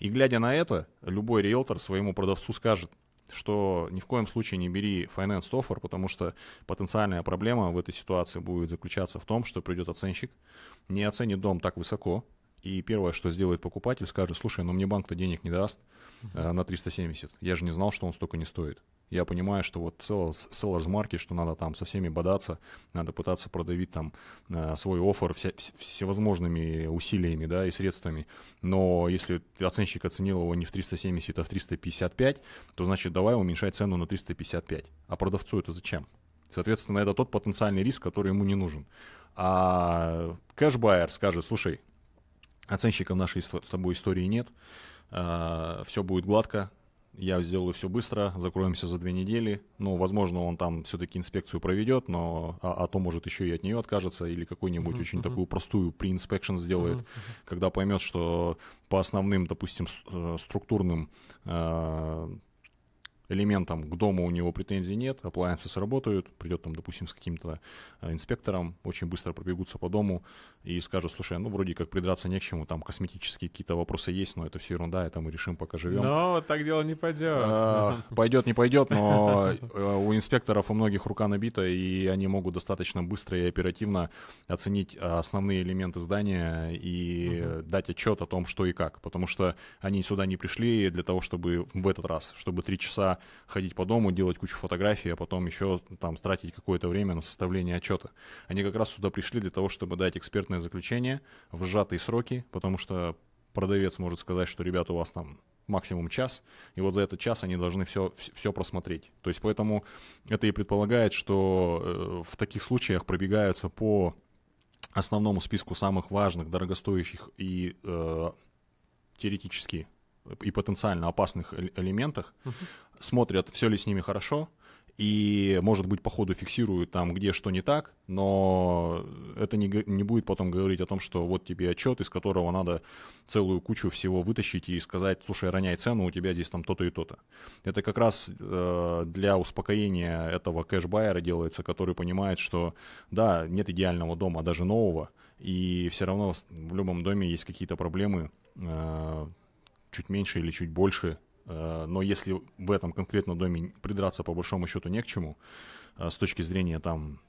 И глядя на это, любой риэлтор своему продавцу скажет, что ни в коем случае не бери finance offer, потому что потенциальная проблема в этой ситуации будет заключаться в том, что придет оценщик, не оценит дом так высоко, и первое, что сделает покупатель, скажет, слушай, ну мне банк-то денег не даст э, на 370, я же не знал, что он столько не стоит. Я понимаю, что вот sellers, sellers market, что надо там со всеми бодаться, надо пытаться продавить там э, свой офер вся, всевозможными усилиями, да, и средствами. Но если оценщик оценил его не в 370, а в 355, то значит давай уменьшай цену на 355. А продавцу это зачем? Соответственно, это тот потенциальный риск, который ему не нужен. А кэшбайер скажет, слушай, оценщика в нашей с тобой истории нет, э, все будет гладко, я сделаю все быстро, закроемся за две недели. Ну, возможно, он там все-таки инспекцию проведет, но а, а то, может, еще и от нее откажется или какую-нибудь mm-hmm. очень такую простую pre-inspection сделает, mm-hmm. когда поймет, что по основным, допустим, э, структурным э, элементом к дому у него претензий нет, appliances сработают, придет там, допустим, с каким-то э, инспектором, очень быстро пробегутся по дому и скажут, слушай, ну, вроде как придраться не к чему, там косметические какие-то вопросы есть, но это все ерунда, это мы решим, пока живем. Но так дело не пойдет. А, пойдет, не пойдет, но э, у инспекторов у многих рука набита, и они могут достаточно быстро и оперативно оценить э, основные элементы здания и дать отчет о том, что и как, потому что они сюда не пришли для того, чтобы в этот раз, чтобы три часа ходить по дому, делать кучу фотографий, а потом еще там тратить какое-то время на составление отчета. Они как раз сюда пришли для того, чтобы дать экспертное заключение в сжатые сроки, потому что продавец может сказать, что, ребята, у вас там максимум час, и вот за этот час они должны все, все просмотреть. То есть поэтому это и предполагает, что э, в таких случаях пробегаются по основному списку самых важных, дорогостоящих и э, теоретически и потенциально опасных элементах, угу. смотрят, все ли с ними хорошо, и, может быть, по ходу фиксируют там, где что не так, но это не, не будет потом говорить о том, что вот тебе отчет, из которого надо целую кучу всего вытащить и сказать, слушай, роняй цену, у тебя здесь там то-то и то-то. Это как раз э, для успокоения этого кэшбайера делается, который понимает, что да, нет идеального дома, а даже нового, и все равно в любом доме есть какие-то проблемы, э, чуть меньше или чуть больше, э, но если в этом конкретном доме придраться по большому счету не к чему, э, с точки зрения там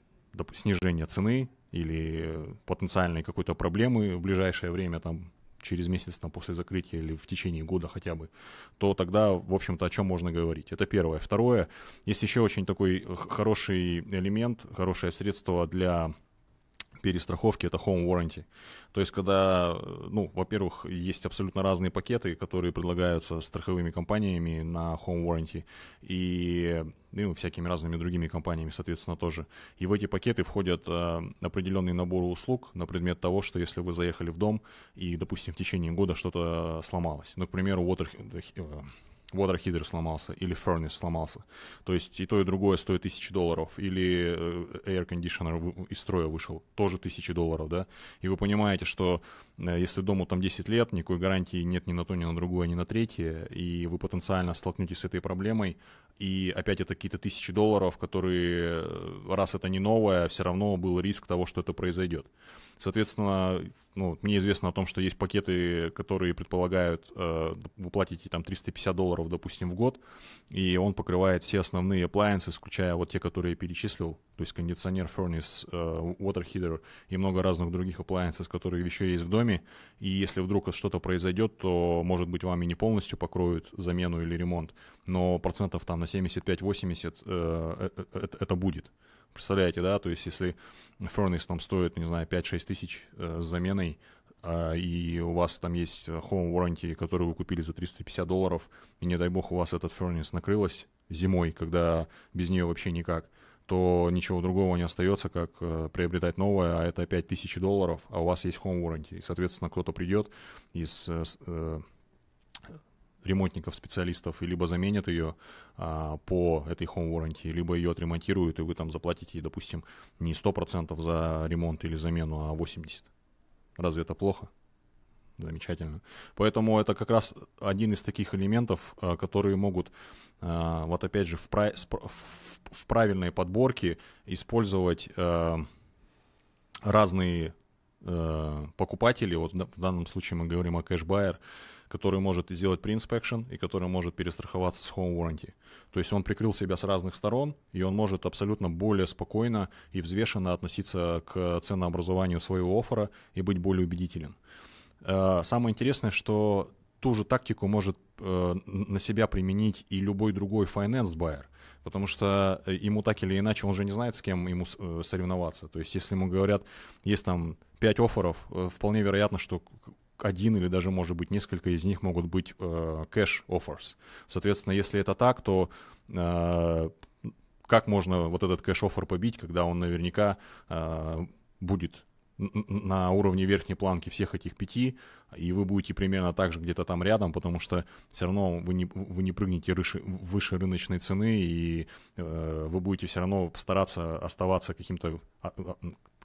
снижения цены или потенциальной какой-то проблемы в ближайшее время, там, через месяц там, после закрытия или в течение года хотя бы, то тогда, в общем-то, о чем можно говорить? Это первое. Второе, есть еще очень такой хороший элемент, хорошее средство для перестраховки, это home warranty. То есть, когда, ну, во-первых, есть абсолютно разные пакеты, которые предлагаются страховыми компаниями на home warranty и ну, всякими разными другими компаниями, соответственно, тоже. И в эти пакеты входят э, определенный набор услуг на предмет того, что если вы заехали в дом и, допустим, в течение года что-то э, сломалось. Ну, к примеру, water, э, water heater сломался или furnace сломался. То есть и то, и другое стоит тысячи долларов. Или э, air conditioner из строя вышел, тоже тысячи долларов, да. И вы понимаете, что э, если дому там 10 лет, никакой гарантии нет ни на то, ни на другое, ни на третье, и вы потенциально столкнетесь с этой проблемой, и опять это какие-то тысячи долларов, которые, э, раз это не новое, все равно был риск того, что это произойдет. Соответственно, ну, мне известно о том, что есть пакеты, которые предполагают, э, вы там 350 долларов, допустим, в год, и он покрывает все основные appliances, включая вот те, которые я перечислил, то есть кондиционер, furnace, э, water heater и много разных других appliances, которые еще есть в доме, и если вдруг что-то произойдет, то, может быть, вам и не полностью покроют замену или ремонт, но процентов там на 75-80 э, э, э, это, это будет. Представляете, да? То есть если Furnace там стоит, не знаю, 5-6 тысяч э, с заменой, э, и у вас там есть home warranty, который вы купили за 350 долларов, и не дай бог у вас этот Furnace накрылась зимой, когда без нее вообще никак, то ничего другого не остается, как э, приобретать новое, а это опять тысяч долларов, а у вас есть home warranty. И, соответственно, кто-то придет из... Э, э ремонтников, специалистов, и либо заменят ее а, по этой home warranty, либо ее отремонтируют, и вы там заплатите, допустим, не 100% за ремонт или замену, а 80%. Разве это плохо? Замечательно. Поэтому это как раз один из таких элементов, а, которые могут, а, вот опять же, в, прав... в, правильной подборке использовать а, разные покупатели, вот в данном случае мы говорим о кэшбайер, который может и сделать принцип экшен, и который может перестраховаться с home warranty. То есть он прикрыл себя с разных сторон, и он может абсолютно более спокойно и взвешенно относиться к ценообразованию своего оффера и быть более убедителен. Э, самое интересное, что ту же тактику может э, на себя применить и любой другой finance buyer, потому что э, ему так или иначе он же не знает, с кем ему соревноваться. То есть если ему говорят, есть там 5 офферов, вполне вероятно, что один или даже, может быть, несколько из них могут быть кэш э, offers. Соответственно, если это так, то э, как можно вот этот кэш оффер побить, когда он наверняка э, будет на уровне верхней планки всех этих пяти, и вы будете примерно так же где-то там рядом, потому что все равно вы не, вы не прыгнете выше, выше рыночной цены, и э, вы будете все равно стараться оставаться каким-то а, а,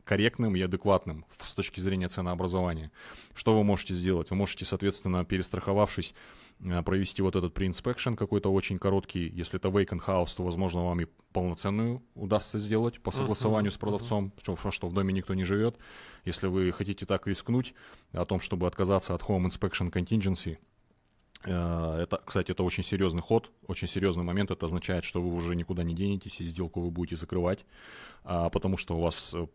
корректным и адекватным с точки зрения ценообразования. Что вы можете сделать? Вы можете, соответственно, перестраховавшись, э, провести вот этот принцип экшен какой-то очень короткий. Если это vacant house, то, возможно, вам и полноценную удастся сделать по согласованию uh-huh, с продавцом, uh-huh. что, что в доме никто не живет. Если вы хотите так рискнуть о том, чтобы отказаться от home inspection contingency, э, это, кстати, это очень серьезный ход, очень серьезный момент. Это означает, что вы уже никуда не денетесь, и сделку вы будете закрывать, а, потому что у вас э,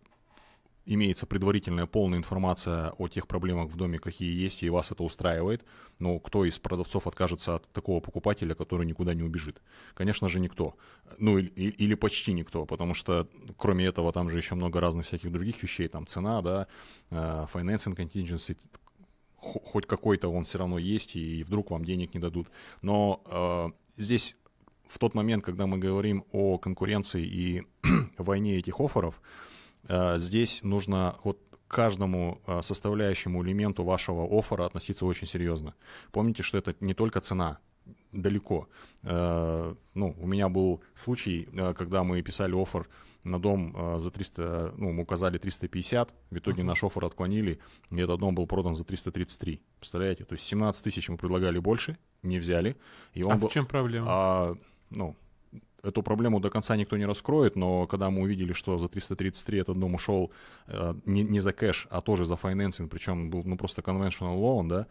имеется предварительная полная информация о тех проблемах в доме, какие есть, и вас это устраивает. Но кто из продавцов откажется от такого покупателя, который никуда не убежит? Конечно же, никто. Ну, или, или почти никто, потому что кроме этого там же еще много разных всяких других вещей. Там цена, да, э, financing contingency, хоть какой-то он все равно есть, и вдруг вам денег не дадут. Но э, здесь в тот момент, когда мы говорим о конкуренции и войне этих офферов, э, Э, здесь нужно вот каждому э, составляющему элементу вашего оффера относиться очень серьезно. Помните, что это не только цена, далеко. Э, ну, у меня был случай, когда мы писали оффер на дом за 300, ну, мы указали 350, в итоге uh-huh. наш оффер отклонили, и этот дом был продан за 333, представляете? То есть 17 тысяч мы предлагали больше, не взяли. И а он а был... в чем проблема? А, ну, эту проблему до конца никто не раскроет, но когда мы увидели, что за 333 этот дом ушел э, не, не за кэш, а тоже за финансинг, причем был ну, просто conventional loan, да,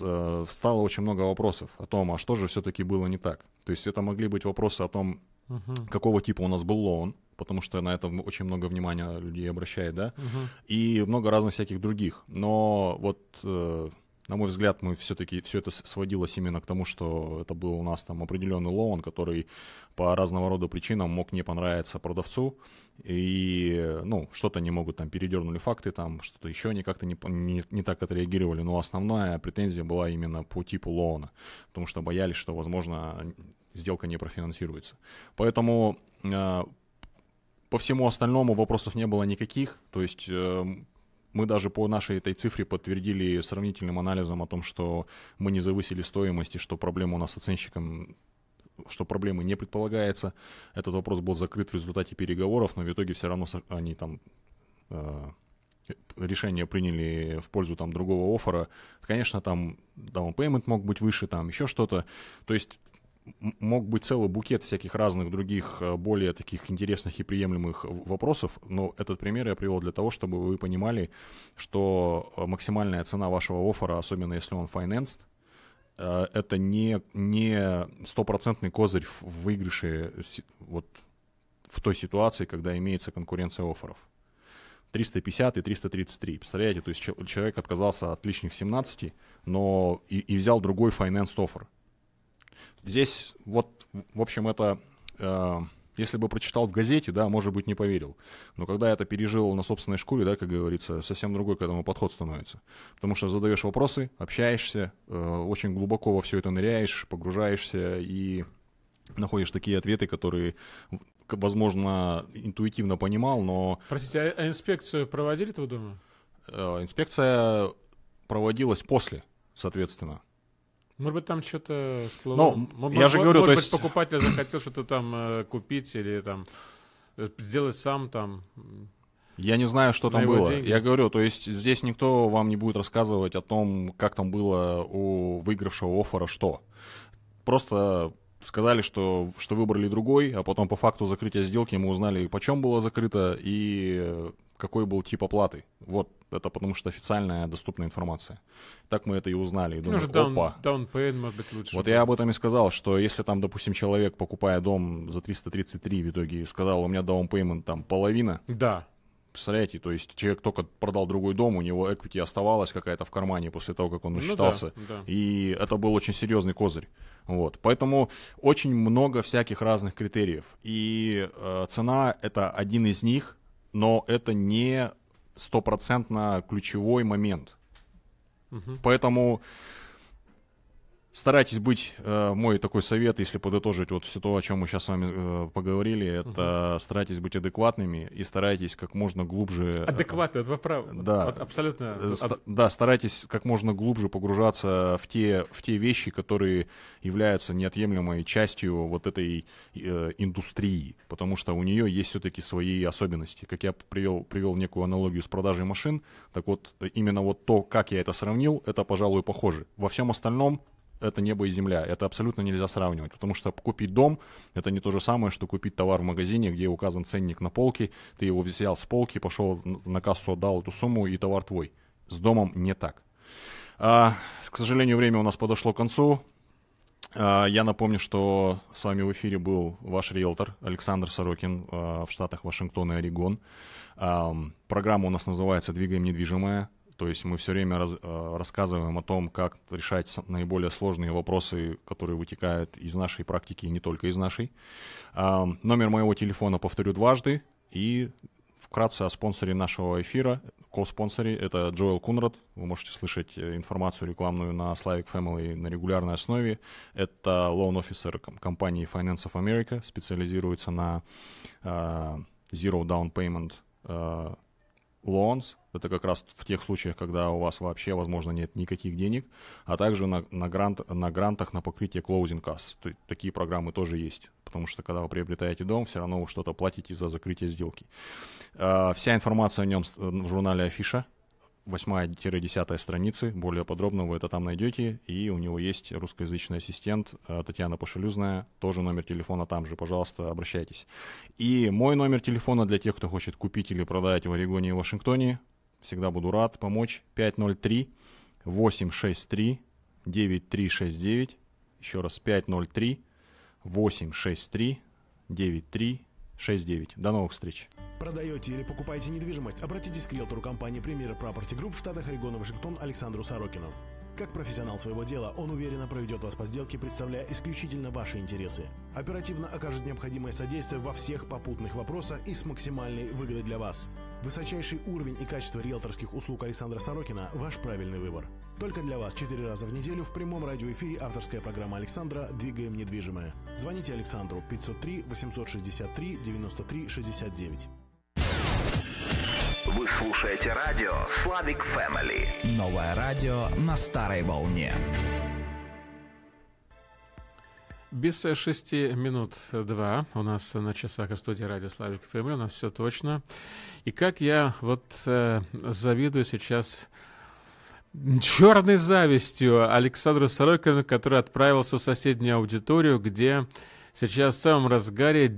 э, встало очень много вопросов о том, а что же все-таки было не так. То есть это могли быть вопросы о том, uh-huh. какого типа у нас был лоун, потому что на это очень много внимания людей обращает, да, uh-huh. и много разных всяких других. Но вот... Э, на мой взгляд, мы все-таки все это сводилось именно к тому, что это был у нас там определенный лоун, который по разного рода причинам мог не понравиться продавцу, и, ну, что-то не могут, там, передернули факты, там, что-то еще они как-то не, не, не так отреагировали, но основная претензия была именно по типу лоуна, потому что боялись, что, возможно, сделка не профинансируется. Поэтому э, по всему остальному вопросов не было никаких, то есть... Э, мы даже по нашей этой цифре подтвердили сравнительным анализом о том, что мы не завысили стоимость и что проблема у нас с оценщиком что проблемы не предполагается. Этот вопрос был закрыт в результате переговоров, но в итоге все равно они там э, решение приняли в пользу там другого оффера. Конечно, там down payment мог быть выше, там еще что-то. То есть мог быть целый букет всяких разных других, э, более таких интересных и приемлемых вопросов, но этот пример я привел для того, чтобы вы понимали, что э, максимальная цена вашего оффера, особенно если он financed, э, это не, не стопроцентный козырь в выигрыше вот в той ситуации, когда имеется конкуренция офферов. 350 и 333. Представляете, то есть человек отказался от лишних 17, но и, и взял другой finance offer. Здесь вот, в общем, это... Э, если бы прочитал в газете, да, может быть, не поверил. Но когда я это пережил на собственной шкуре, да, как говорится, совсем другой к этому подход становится. Потому что задаешь вопросы, общаешься, э, очень глубоко во все это ныряешь, погружаешься и находишь такие ответы, которые возможно, интуитивно понимал, но... Простите, а, а инспекцию проводили этого дома? Э, инспекция проводилась после, соответственно. Может быть, там что-то всплыло. Ну, может, я же может, говорю, может то есть... покупатель захотел что-то там э, купить или там э, сделать сам там. Я не знаю, что там было. Деньги. Я говорю, то есть здесь никто вам не будет рассказывать о том, как там было у выигравшего оффера что. Просто сказали, что, что выбрали другой, а потом по факту закрытия сделки мы узнали, почем было закрыто, и э, какой был тип оплаты. Вот, это потому что официальная доступная информация. Так мы это и узнали. И думали, ну, опа. Down, down payment, может быть, лучше. Вот я об этом и сказал, что если там, допустим, человек, покупая дом за 333 в итоге, сказал, у меня down payment там половина. Да. Представляете, то есть человек только продал другой дом, у него equity оставалась какая-то в кармане после того, как он насчитался. Ну, да, да. И это был очень серьезный козырь. Вот. Поэтому очень много всяких разных критериев. И э, цена это один из них, но это не стопроцентно ключевой момент. Угу. Поэтому старайтесь быть, э, мой такой совет, если подытожить вот все то, о чем мы сейчас с вами э, поговорили, это угу. старайтесь быть адекватными и старайтесь как можно глубже... Э, Адекватно, это прав... Да. От, абсолютно... Э, да, старайтесь как можно глубже погружаться в те, в те вещи, которые являются неотъемлемой частью вот этой э, индустрии, потому что у нее есть все-таки свои особенности. Как я привел, привел некую аналогию с продажей машин, так вот э, именно вот то, как я это сравнил, это, пожалуй, похоже. Во всем остальном это небо и земля. Это абсолютно нельзя сравнивать, потому что купить дом — это не то же самое, что купить товар в магазине, где указан ценник на полке, ты его взял с полки, пошел на кассу, отдал эту сумму, и товар твой. С домом не так. А, к сожалению, время у нас подошло к концу. А, я напомню, что с вами в эфире был ваш риэлтор Александр Сорокин а, в штатах Вашингтон и Орегон. программа у нас называется «Двигаем недвижимое». То есть мы все время раз, э, рассказываем о том, как решать наиболее сложные вопросы, которые вытекают из нашей практики и не только из нашей. Номер моего телефона повторю дважды. И вкратце о спонсоре нашего эфира. Ко-спонсоре — это Джоэл Кунрад. Вы можете слышать э, информацию рекламную на Slavic Family на регулярной основе. Это loan officer компании Finance of America, специализируется на э, Zero Down Payment э, loans, это как раз в тех случаях, когда у вас вообще, возможно, нет никаких денег, а также на, на, грант, на грантах на покрытие closing cost, То есть, такие программы тоже есть, потому что когда вы приобретаете дом, все равно вы что-то платите за закрытие сделки. Э, вся информация о нем э, в журнале Афиша – 8-10 страницы, более подробно вы это там найдете, и у него есть русскоязычный ассистент э, Татьяна Пошелюзная, тоже номер телефона там же, пожалуйста, обращайтесь. И мой номер телефона для тех, кто хочет купить или продать в Орегоне и Вашингтоне, всегда буду рад помочь, 503 863 9369, еще раз 503 863 9369. 69. До новых встреч. Продаете или покупаете недвижимость, обратитесь к риэлтору компании Premier Property Group» в штатах Орегон и Вашингтон Александру Сорокину. Как профессионал своего дела, он уверенно проведет вас по сделке, представляя исключительно ваши интересы. Оперативно окажет необходимое содействие во всех попутных вопросах и с максимальной выгодой для вас. Высочайший уровень и качество риэлторских услуг Александра Сорокина – ваш правильный выбор. Только для вас четыре раза в неделю в прямом радиоэфире авторская программа Александра «Двигаем недвижимое». Звоните Александру 503 863 9369. Вы слушаете радио «Славик Family. Новое радио на старой волне. Без шести минут два у нас на часах в студии радио Славик ФМ, у нас все точно. И как я вот э, завидую сейчас черной завистью Александру Сорокину, который отправился в соседнюю аудиторию, где сейчас в самом разгаре